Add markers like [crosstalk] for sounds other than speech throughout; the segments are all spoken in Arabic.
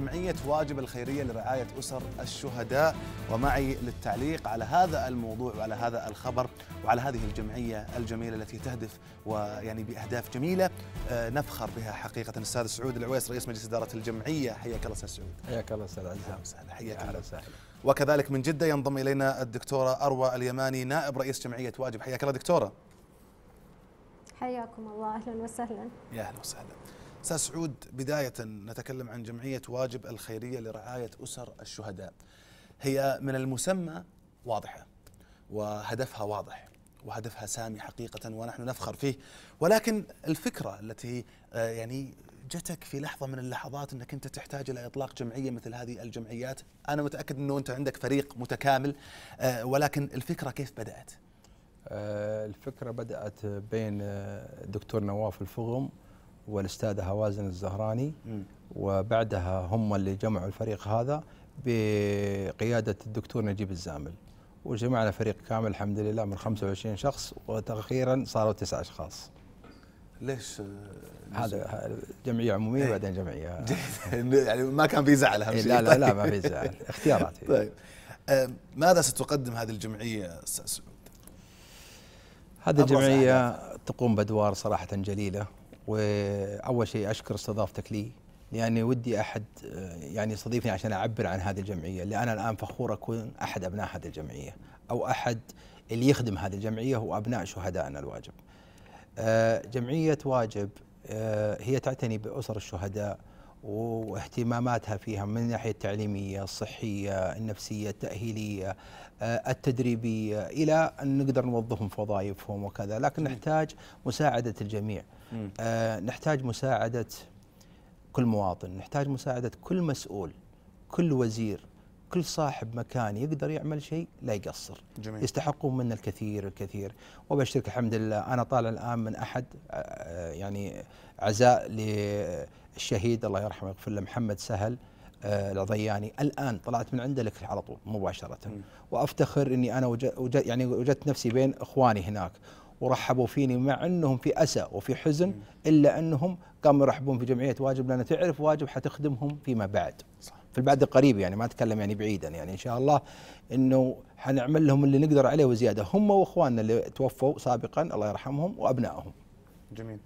جمعية واجب الخيرية لرعاية أسر الشهداء ومعي للتعليق على هذا الموضوع وعلى هذا الخبر وعلى هذه الجمعية الجميلة التي تهدف ويعني بأهداف جميلة آه، نفخر بها حقيقة الأستاذ سعود العويس رئيس مجلس إدارة الجمعية حياك الله أستاذ سعود حياك الله أستاذ عزام وسهلا حياك الله وسهلا وكذلك من جدة ينضم إلينا الدكتورة أروى اليماني نائب رئيس جمعية واجب حياك الله دكتورة حياكم الله أهلا وسهلا يا أهلا وسهلا استاذ سعود بدايه نتكلم عن جمعيه واجب الخيريه لرعايه اسر الشهداء. هي من المسمى واضحه وهدفها واضح وهدفها سامي حقيقه ونحن نفخر فيه ولكن الفكره التي آه، يعني جتك في لحظه من اللحظات انك انت تحتاج الى اطلاق جمعيه مثل هذه الجمعيات، انا متاكد انه انت عندك فريق متكامل آه، ولكن الفكره كيف بدات؟ آه، الفكره بدات بين الدكتور نواف الفغم والاستاذه هوازن الزهراني وبعدها هم اللي جمعوا الفريق هذا بقياده الدكتور نجيب الزامل وجمعنا فريق كامل الحمد لله من 25 شخص وتاخيرا صاروا تسع اشخاص ليش هذا جمعيه عموميه ايه بعدين جمعيه [laughs] يعني ما كان في زعل اهم إيه، شيء لا لا لا طيب. ما في زعل اختيارات [laughs] طيب ماذا ستقدم هذه الجمعيه استاذ سعود؟ هذه الجمعيه تقوم بادوار صراحه جليله واول شيء اشكر استضافتك لي لاني ودي احد يعني يستضيفني عشان اعبر عن هذه الجمعيه اللي انا الان فخور اكون احد ابناء هذه الجمعيه او احد اللي يخدم هذه الجمعيه هو ابناء شهدائنا الواجب. آه، جمعيه واجب آه، هي تعتني باسر الشهداء واهتماماتها فيها من الناحيه التعليميه، الصحيه، النفسيه، التاهيليه، آه، التدريبيه الى ان نقدر نوظفهم في وظائفهم وكذا، لكن نحتاج مساعده الجميع. آه نحتاج مساعدة كل مواطن نحتاج مساعدة كل مسؤول كل وزير كل صاحب مكان يقدر يعمل شيء لا يقصر جميل. يستحقون منا الكثير الكثير وبشرك الحمد لله أنا طالع الآن من أحد آه، يعني عزاء للشهيد الله يرحمه ويغفر له محمد سهل آه، العضياني الان طلعت من عنده لك على طول مباشره م. وافتخر اني انا وجد يعني وجدت نفسي بين اخواني هناك ورحبوا فيني مع انهم في اسى وفي حزن الا انهم قاموا يرحبون في جمعيه واجب لان تعرف واجب حتخدمهم فيما بعد صح. في البعد القريب يعني ما اتكلم يعني بعيدا يعني ان شاء الله انه حنعمل لهم اللي نقدر عليه وزياده هم واخواننا اللي توفوا سابقا الله يرحمهم وابنائهم جميل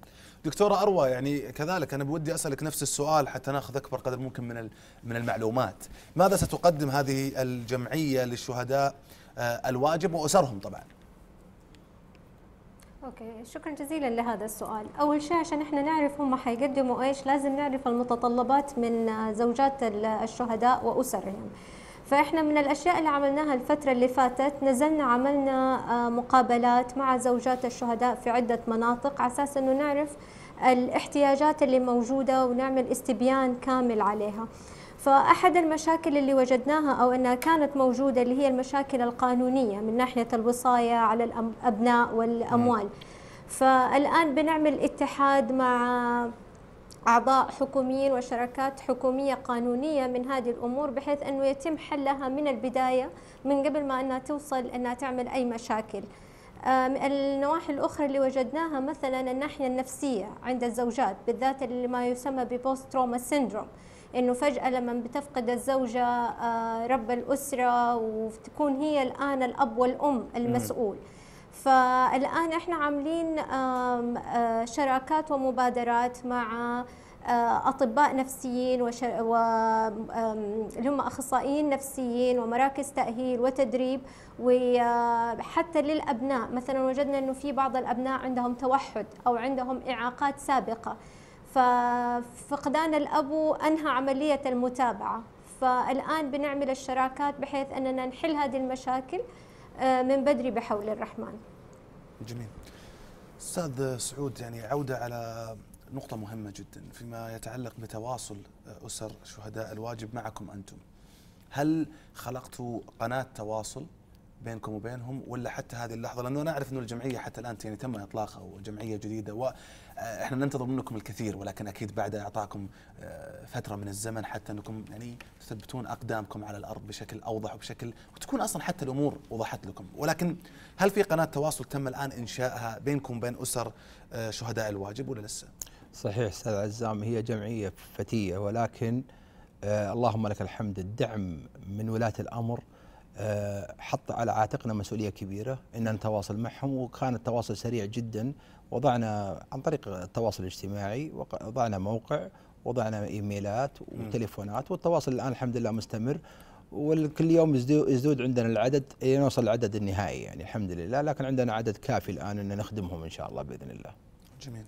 دكتورة أروى يعني كذلك أنا بودي أسألك نفس السؤال حتى ناخذ أكبر قدر ممكن من من المعلومات ماذا ستقدم هذه الجمعية للشهداء آه، الواجب وأسرهم طبعا اوكي شكرا جزيلا لهذا السؤال اول شيء عشان احنا نعرف هم حيقدموا ايش لازم نعرف المتطلبات من زوجات الشهداء واسرهم فاحنا من الاشياء اللي عملناها الفتره اللي فاتت نزلنا عملنا آه، مقابلات مع زوجات الشهداء في عده مناطق على اساس انه نعرف الاحتياجات اللي موجوده ونعمل استبيان كامل عليها فأحد المشاكل اللي وجدناها أو أنها كانت موجودة اللي هي المشاكل القانونية من ناحية الوصاية على الأبناء والأموال فالآن بنعمل اتحاد مع أعضاء حكوميين وشركات حكومية قانونية من هذه الأمور بحيث أنه يتم حلها من البداية من قبل ما أنها توصل أنها تعمل أي مشاكل النواحي الأخرى اللي وجدناها مثلا الناحية النفسية عند الزوجات بالذات اللي ما يسمى ببوست تروما سيندروم انه فجاه لما بتفقد الزوجه آه، رب الاسره وتكون هي الان الاب والام المسؤول فالان احنا عاملين آه، شراكات ومبادرات مع آه، اطباء نفسيين و اللي هم اخصائيين نفسيين ومراكز تاهيل وتدريب وحتى للابناء مثلا وجدنا انه في بعض الابناء عندهم توحد او عندهم اعاقات سابقه ففقدان الأبو أنهى عملية المتابعة فالآن بنعمل الشراكات بحيث أننا نحل هذه المشاكل آه، من بدري بحول الرحمن جميل أستاذ سعود يعني عودة على نقطة مهمة جدا فيما يتعلق بتواصل آه، أسر شهداء الواجب معكم أنتم هل خلقتوا قناة تواصل بينكم وبينهم ولا حتى هذه اللحظه لانه انا اعرف انه الجمعيه حتى الان يعني تم اطلاقها وجمعيه جديده احنا ننتظر منكم الكثير ولكن اكيد بعد اعطاكم آه، فتره من الزمن حتى انكم يعني تثبتون اقدامكم على الارض بشكل اوضح وبشكل وتكون اصلا حتى الامور وضحت لكم، ولكن هل في قناه تواصل تم الان انشائها بينكم وبين اسر آه، شهداء الواجب ولا لسه؟ صحيح استاذ عزام هي جمعيه فتيه ولكن آه، اللهم لك الحمد الدعم من ولاه الامر آه، حط على عاتقنا مسؤوليه كبيره ان نتواصل معهم وكان التواصل سريع جدا وضعنا عن طريق التواصل الاجتماعي وضعنا موقع وضعنا ايميلات وتليفونات والتواصل الان الحمد لله مستمر وكل يوم يزدود عندنا العدد نوصل العدد النهائي يعني الحمد لله لكن عندنا عدد كافي الان ان نخدمهم ان شاء الله باذن الله. جميل.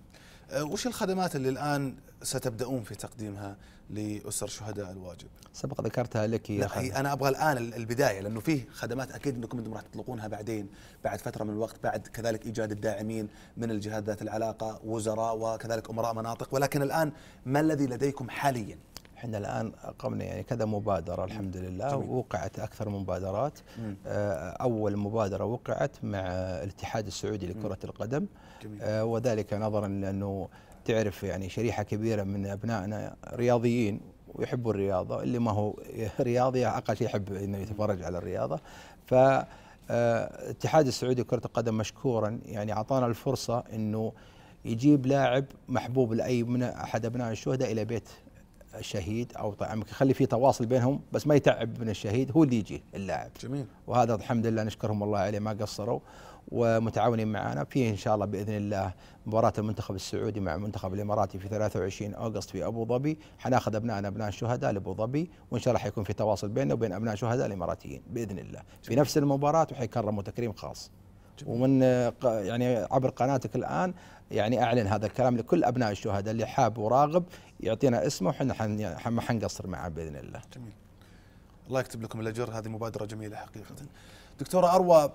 آه، وش الخدمات اللي الآن ستبدأون في تقديمها لأسر شهداء الواجب سبق ذكرتها لك يا اخي أنا أبغى الآن البداية لأنه فيه خدمات أكيد أنكم أنتم راح تطلقونها بعدين بعد فترة من الوقت بعد كذلك إيجاد الداعمين من الجهات ذات العلاقة وزراء وكذلك أمراء مناطق ولكن الآن ما الذي لديكم حاليا احنا الان اقمنا يعني كذا مبادره الحمد لله جميل. ووقعت اكثر مبادرات آه، اول مبادره وقعت مع الاتحاد السعودي لكره القدم جميل. آه، وذلك نظرا لانه تعرف يعني شريحه كبيره من ابنائنا رياضيين ويحبوا الرياضه اللي ما هو [laughs] رياضي اقل شيء يحب انه يتفرج على الرياضه ف آه، الاتحاد السعودي لكره القدم مشكورا يعني اعطانا الفرصه انه يجيب لاعب محبوب لاي من احد ابناء الشهداء الى بيت الشهيد او طعم طيب، يعني يخلي في تواصل بينهم بس ما يتعب من الشهيد هو اللي يجي اللاعب جميل وهذا الحمد لله نشكرهم الله عليه ما قصروا ومتعاونين معنا في ان شاء الله باذن الله مباراه المنتخب السعودي مع المنتخب الاماراتي في 23 اغسطس في ابو ظبي حناخذ ابنائنا ابناء الشهداء لابو ظبي وان شاء الله حيكون في تواصل بيننا وبين ابناء شهداء الاماراتيين باذن الله في نفس المباراه وحيكرموا تكريم خاص ومن يعني عبر قناتك الان يعني اعلن هذا الكلام لكل ابناء الشهداء اللي حاب وراغب يعطينا اسمه وحنا ما حنقصر معه باذن الله. جميل. الله يكتب لكم الاجر هذه مبادره جميله حقيقه. دكتوره اروى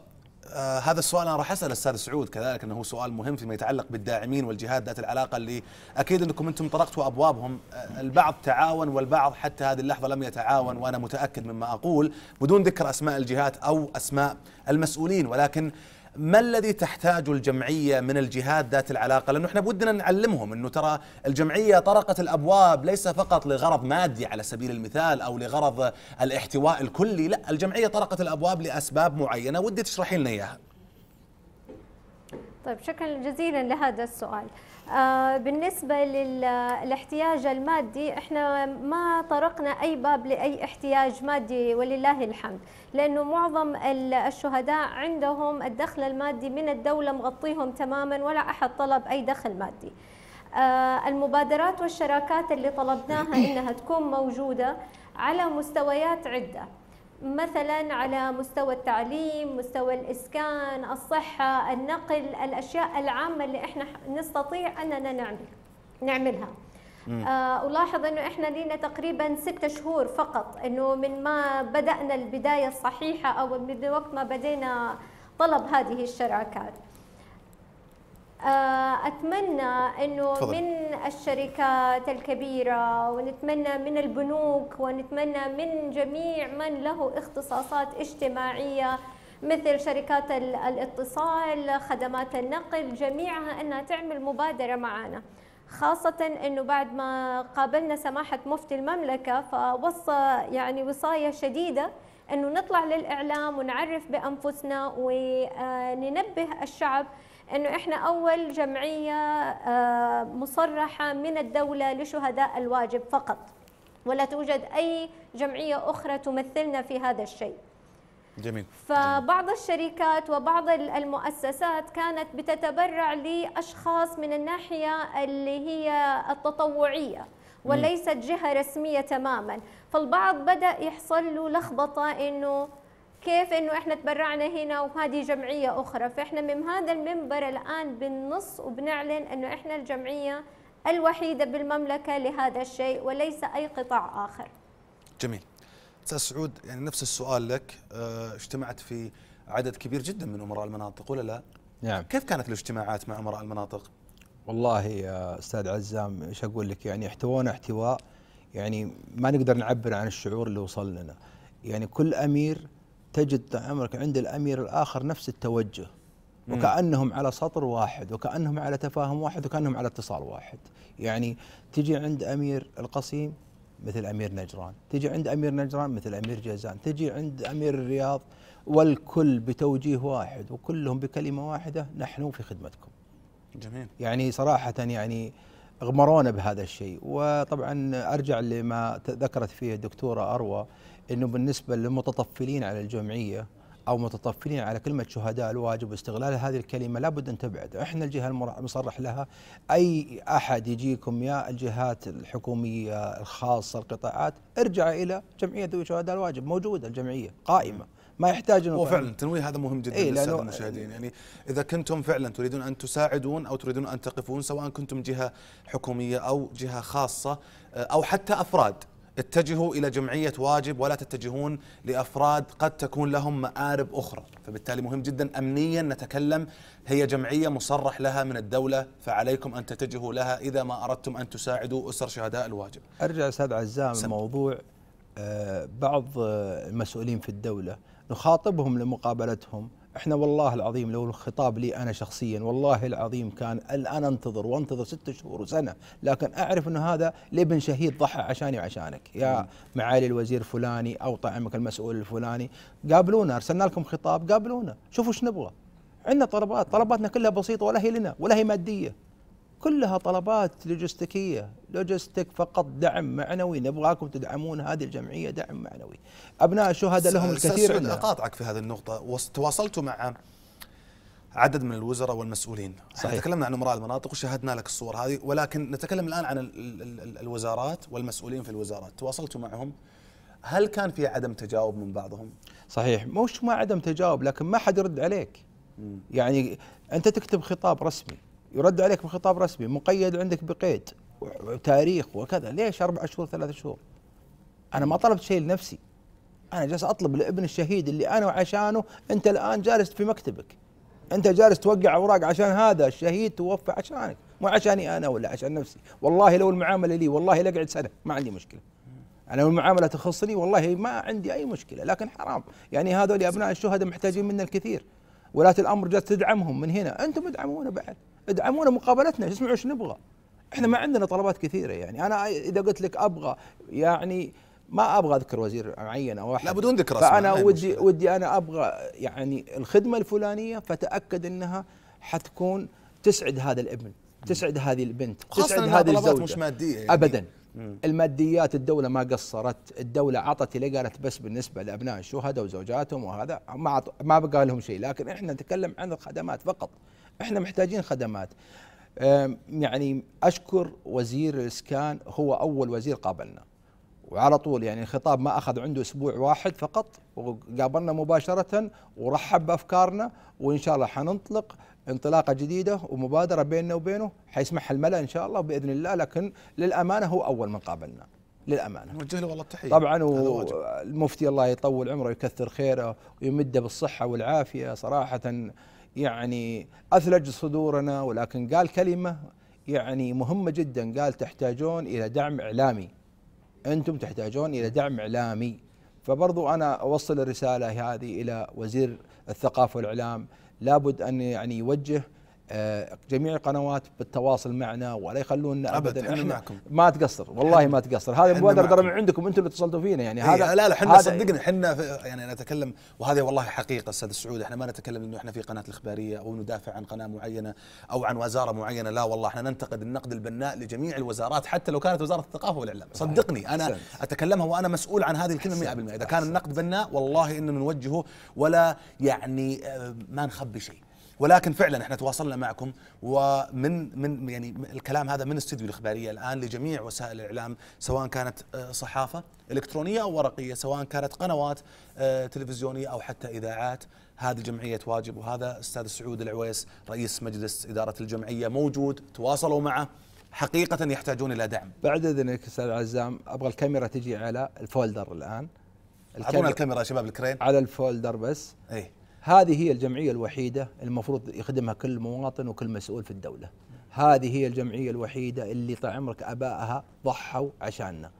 آه هذا السؤال انا راح اسال استاذ سعود كذلك انه هو سؤال مهم فيما يتعلق بالداعمين والجهات ذات العلاقه اللي اكيد انكم انتم طرقتوا ابوابهم آه البعض تعاون والبعض حتى هذه اللحظه لم يتعاون وانا متاكد مما اقول بدون ذكر اسماء الجهات او اسماء المسؤولين ولكن ما الذي تحتاجه الجمعية من الجهات ذات العلاقة لأنه احنا بدنا نعلمهم أنه ترى الجمعية طرقت الأبواب ليس فقط لغرض مادي على سبيل المثال أو لغرض الاحتواء الكلي لا الجمعية طرقت الأبواب لأسباب معينة ودي تشرحي لنا إياها طيب شكرا جزيلا لهذا السؤال آه، بالنسبة للاحتياج المادي احنا ما طرقنا أي باب لأي احتياج مادي ولله الحمد لأنه معظم الشهداء عندهم الدخل المادي من الدولة مغطيهم تماما ولا أحد طلب أي دخل مادي آه، المبادرات والشراكات اللي طلبناها إنها تكون موجودة على مستويات عدة مثلا على مستوى التعليم مستوى الإسكان الصحة النقل الأشياء العامة اللي إحنا نستطيع أننا نعمل نعملها آه ألاحظ أنه إحنا لنا تقريبا ستة شهور فقط أنه من ما بدأنا البداية الصحيحة أو من وقت ما بدينا طلب هذه الشراكات آه، اتمنى انه فضل. من الشركات الكبيره ونتمنى من البنوك ونتمنى من جميع من له اختصاصات اجتماعيه مثل شركات الاتصال خدمات النقل جميعها انها تعمل مبادره معنا خاصة انه بعد ما قابلنا سماحة مفتي المملكة فوصى يعني وصاية شديدة انه نطلع للاعلام ونعرف بانفسنا وننبه آه، الشعب انه احنا اول جمعيه آه، مصرحه من الدوله لشهداء الواجب فقط ولا توجد اي جمعيه اخرى تمثلنا في هذا الشيء جميل فبعض الشركات وبعض المؤسسات كانت بتتبرع لاشخاص من الناحيه اللي هي التطوعيه وليست جهه رسميه تماما فالبعض بدا يحصل له لخبطه انه كيف انه احنا تبرعنا هنا وهذه جمعيه اخرى فاحنا من هذا المنبر الان بالنص وبنعلن انه احنا الجمعيه الوحيده بالمملكه لهذا الشيء وليس اي قطاع اخر جميل استاذ سعود يعني نفس السؤال لك آه، اجتمعت في عدد كبير جدا من امراء المناطق ولا لا نعم كيف كانت الاجتماعات مع امراء المناطق والله يا استاذ عزام ايش اقول لك يعني احتوانا احتواء يعني ما نقدر نعبر عن الشعور اللي وصل لنا يعني كل امير تجد عمرك عند الامير الاخر نفس التوجه وكانهم على سطر واحد وكانهم على تفاهم واحد وكانهم على اتصال واحد يعني تجي عند امير القصيم مثل امير نجران تجي عند امير نجران مثل امير جازان تجي عند امير الرياض والكل بتوجيه واحد وكلهم بكلمه واحده نحن في خدمتكم جميل يعني صراحه يعني اغمرونا بهذا الشيء وطبعا ارجع لما ذكرت فيه الدكتوره اروى انه بالنسبه للمتطفلين على الجمعيه او متطفلين على كلمه شهداء الواجب واستغلال هذه الكلمه لابد ان تبعد، احنا الجهه المصرح لها اي احد يجيكم يا الجهات الحكوميه الخاصه القطاعات ارجع الى جمعيه ذوي شهداء الواجب موجوده الجمعيه قائمه ما يحتاج انه هو فعلا تنويه هذا مهم جدا إيه للساده المشاهدين يعني اذا كنتم فعلا تريدون ان تساعدون او تريدون ان تقفون سواء كنتم جهه حكوميه او جهه خاصه آه، او حتى افراد اتجهوا الى جمعيه واجب ولا تتجهون لافراد قد تكون لهم مآرب اخرى، فبالتالي مهم جدا امنيا نتكلم هي جمعيه مصرح لها من الدوله فعليكم ان تتجهوا لها اذا ما اردتم ان تساعدوا اسر شهداء الواجب. ارجع استاذ عزام الموضوع آه، بعض آه، المسؤولين في الدوله نخاطبهم لمقابلتهم احنا والله العظيم لو الخطاب لي انا شخصيا والله العظيم كان الان انتظر وانتظر ستة شهور وسنه لكن اعرف انه هذا لابن شهيد ضحى عشاني وعشانك يا معالي الوزير فلاني او طعمك المسؤول الفلاني قابلونا ارسلنا لكم خطاب قابلونا شوفوا ايش نبغى عندنا طلبات طلباتنا كلها بسيطه ولا هي لنا ولا هي ماديه كلها طلبات لوجستيكيه لوجستيك فقط دعم معنوي نبغاكم تدعمون هذه الجمعيه دعم معنوي ابناء الشهداء لهم الكثير عندنا اقاطعك في هذه النقطه تواصلتوا مع عدد من الوزراء والمسؤولين صحيح. تكلمنا عن امراء المناطق وشاهدنا لك الصور هذه ولكن نتكلم الان عن الوزارات والمسؤولين في الوزارات تواصلتوا معهم هل كان في عدم تجاوب من بعضهم صحيح مش ما عدم تجاوب لكن ما حد يرد عليك م. يعني انت تكتب خطاب رسمي يرد عليك بخطاب رسمي مقيد عندك بقيد وتاريخ وكذا ليش أربع شهور ثلاث شهور أنا ما طلبت شيء لنفسي أنا جالس أطلب لابن الشهيد اللي أنا وعشانه أنت الآن جالس في مكتبك أنت جالس توقع أوراق عشان هذا الشهيد توفى عشانك مو عشاني أنا ولا عشان نفسي والله لو المعاملة لي والله لقعد سنة ما عندي مشكلة أنا لو المعاملة تخصني والله ما عندي أي مشكلة لكن حرام يعني هذول أبناء الشهداء محتاجين منا الكثير ولاة الأمر جالس تدعمهم من هنا أنتم ادعمونا بعد ادعمونا مقابلتنا اسمعوا ايش نبغى احنا ما عندنا طلبات كثيره يعني انا اذا قلت لك ابغى يعني ما ابغى اذكر وزير معين او واحد لا بدون ذكر فانا ودي مشكلة. ودي انا ابغى يعني الخدمه الفلانيه فتاكد انها حتكون تسعد هذا الابن تسعد هذه البنت تسعد هذه الزوجه مش ماديه يعني. ابدا مم. الماديات الدولة ما قصرت، الدولة عطت اللي قالت بس بالنسبة لأبناء الشهداء وزوجاتهم وهذا ما ما بقى لهم شيء، لكن احنا نتكلم عن الخدمات فقط. احنا محتاجين خدمات يعني اشكر وزير الاسكان هو اول وزير قابلنا وعلى طول يعني الخطاب ما اخذ عنده اسبوع واحد فقط وقابلنا مباشره ورحب بافكارنا وان شاء الله حننطلق انطلاقه جديده ومبادره بيننا وبينه حيسمح الملا ان شاء الله باذن الله لكن للامانه هو اول من قابلنا للامانه نوجه له والله التحيه طبعا والمفتي الله يطول عمره ويكثر خيره ويمده بالصحه والعافيه صراحه يعني اثلج صدورنا ولكن قال كلمه يعني مهمه جدا قال تحتاجون الى دعم اعلامي انتم تحتاجون الى دعم اعلامي فبرضو انا اوصل الرساله هذه الى وزير الثقافه والاعلام لابد ان يعني يوجه آه، جميع القنوات بالتواصل معنا ولا يخلونا ابدا احنا معكم ما تقصر والله ما تقصر هذا مبادره ترى من عندكم انتم اللي اتصلتوا فينا يعني إيه، هذا لا لا احنا صدقنا احنا يعني نتكلم وهذه والله حقيقه استاذ سعود احنا ما نتكلم انه احنا في قناه الاخباريه او ندافع عن قناه معينه او عن وزاره معينه لا والله احنا ننتقد النقد البناء لجميع الوزارات حتى لو كانت وزاره الثقافه والاعلام صدقني انا اتكلمها وانا مسؤول عن هذه الكلمه 100% اذا كان النقد بناء والله اننا نوجهه ولا يعني آه، ما نخبي شيء ولكن فعلا احنا تواصلنا معكم ومن من يعني الكلام هذا من استديو الاخباريه الان لجميع وسائل الاعلام سواء كانت آه، صحافه الكترونيه او ورقيه سواء كانت قنوات آه، تلفزيونيه او حتى اذاعات هذه جمعية واجب وهذا أستاذ سعود العويس رئيس مجلس إدارة الجمعية موجود تواصلوا معه حقيقة يحتاجون إلى دعم بعد إذنك أستاذ عزام أبغى الكاميرا تجي على الفولدر الآن أعطونا الكاميرا يا شباب الكرين على الفولدر بس ايه هذه هي الجمعية الوحيدة المفروض يخدمها كل مواطن وكل مسؤول في الدولة هذه هي الجمعية الوحيدة اللي طال عمرك أبائها ضحوا عشاننا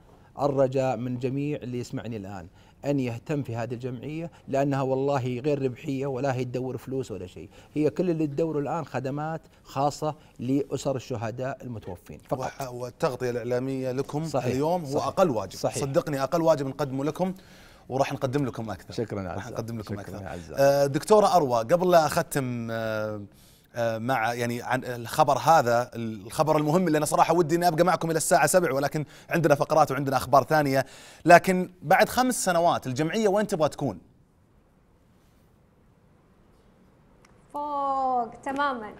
الرجاء من جميع اللي يسمعني الآن أن يهتم في هذه الجمعية لأنها والله غير ربحية ولا هي تدور فلوس ولا شيء هي كل اللي تدوره الآن خدمات خاصة لأسر الشهداء المتوفين فقط والتغطية الإعلامية لكم صحيح اليوم هو أقل واجب صحيح صدقني أقل واجب نقدمه لكم وراح نقدم لكم اكثر شكرا عزيز راح نقدم لكم اكثر عزة. آه، دكتوره اروى قبل لا اختم آه، آه، مع يعني عن الخبر هذا الخبر المهم اللي انا صراحه ودي اني ابقى معكم الى الساعه 7 ولكن عندنا فقرات وعندنا اخبار ثانيه لكن بعد خمس سنوات الجمعيه وين تبغى تكون؟ فوق تماما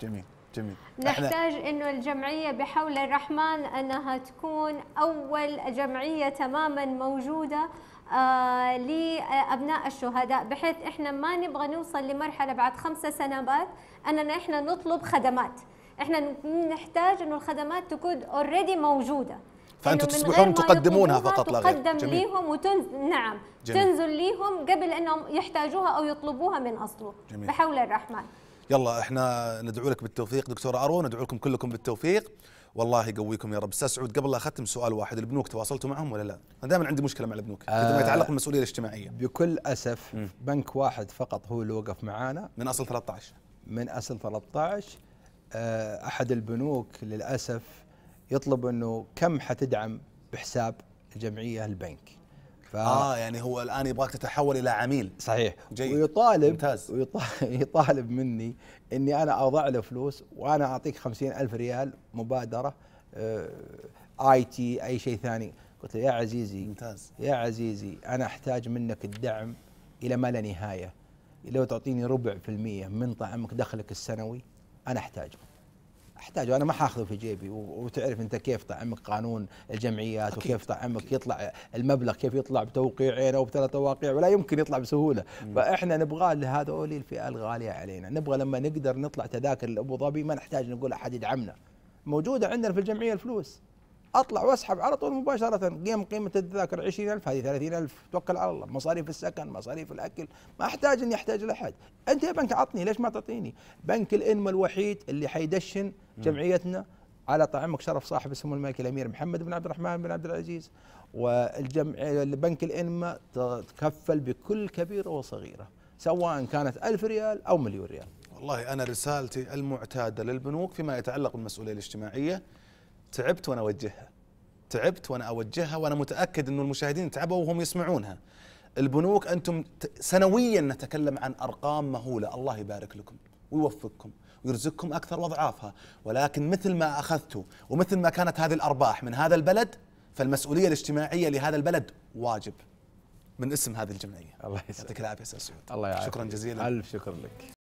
جميل جميل نحتاج انه الجمعيه بحول الرحمن انها تكون اول جمعيه تماما موجوده آه، لابناء الشهداء بحيث احنا ما نبغى نوصل لمرحله بعد خمسة سنوات اننا احنا نطلب خدمات احنا نحتاج انه الخدمات تكون اوريدي موجوده فانتم تصبحون تقدمونها فقط لا تقدم جميل. ليهم وتنز... نعم جميل. تنزل ليهم قبل انهم يحتاجوها او يطلبوها من اصله جميل. بحول الرحمن يلا احنا ندعو لك بالتوفيق دكتوره ارون ندعو لكم كلكم بالتوفيق والله يقويكم يا رب استاذ سعود قبل لا اختم سؤال واحد البنوك تواصلتوا معهم ولا لا انا دائما عندي مشكله مع البنوك آه ما يتعلق بالمسؤوليه الاجتماعيه بكل اسف م. بنك واحد فقط هو اللي وقف معانا من اصل 13 من اصل 13 آه، احد البنوك للاسف يطلب انه كم حتدعم بحساب الجمعيه البنك ف... اه يعني هو الان يبغاك تتحول الى عميل صحيح جيد ويطالب ممتاز ويطالب [laughs] مني اني انا اضع له فلوس وانا اعطيك خمسين الف ريال مبادره آه، اي تي اي شيء ثاني قلت له يا عزيزي ممتاز يا عزيزي انا احتاج منك الدعم الى ما لا نهايه لو تعطيني ربع في المية من طعمك دخلك السنوي انا احتاجه احتاجه انا ما حاخذه في جيبي وتعرف انت كيف طعمك قانون الجمعيات وكيف طعمك يطلع المبلغ كيف يطلع بتوقيعين او بثلاث تواقيع ولا يمكن يطلع بسهوله فاحنا نبغى لهذول الفئه الغاليه علينا نبغى لما نقدر نطلع تذاكر لابو ظبي ما نحتاج نقول احد يدعمنا موجوده عندنا في الجمعيه الفلوس اطلع واسحب على طول مباشره قيم قيمه التذاكر 20000 هذه 30000 توكل على الله مصاريف السكن مصاريف الاكل ما احتاج اني احتاج لاحد انت يا بنك عطني ليش ما تعطيني بنك الانما الوحيد اللي حيدشن جمعيتنا على طعمك شرف صاحب السمو الملكي الامير محمد بن عبد الرحمن بن عبد العزيز والجمع بنك الانما تكفل بكل كبيره وصغيره سواء كانت ألف ريال او مليون ريال والله انا رسالتي المعتاده للبنوك فيما يتعلق بالمسؤوليه الاجتماعيه تعبت وانا اوجهها تعبت وانا اوجهها وانا متاكد انه المشاهدين تعبوا وهم يسمعونها البنوك انتم سنويا نتكلم عن ارقام مهوله الله يبارك لكم ويوفقكم ويرزقكم اكثر واضعافها ولكن مثل ما اخذتوا ومثل ما كانت هذه الارباح من هذا البلد فالمسؤوليه الاجتماعيه لهذا البلد واجب من اسم هذه الجمعيه الله يسعدك العافيه استاذ سعود الله يعافيك شكرا جزيلا الف شكر لك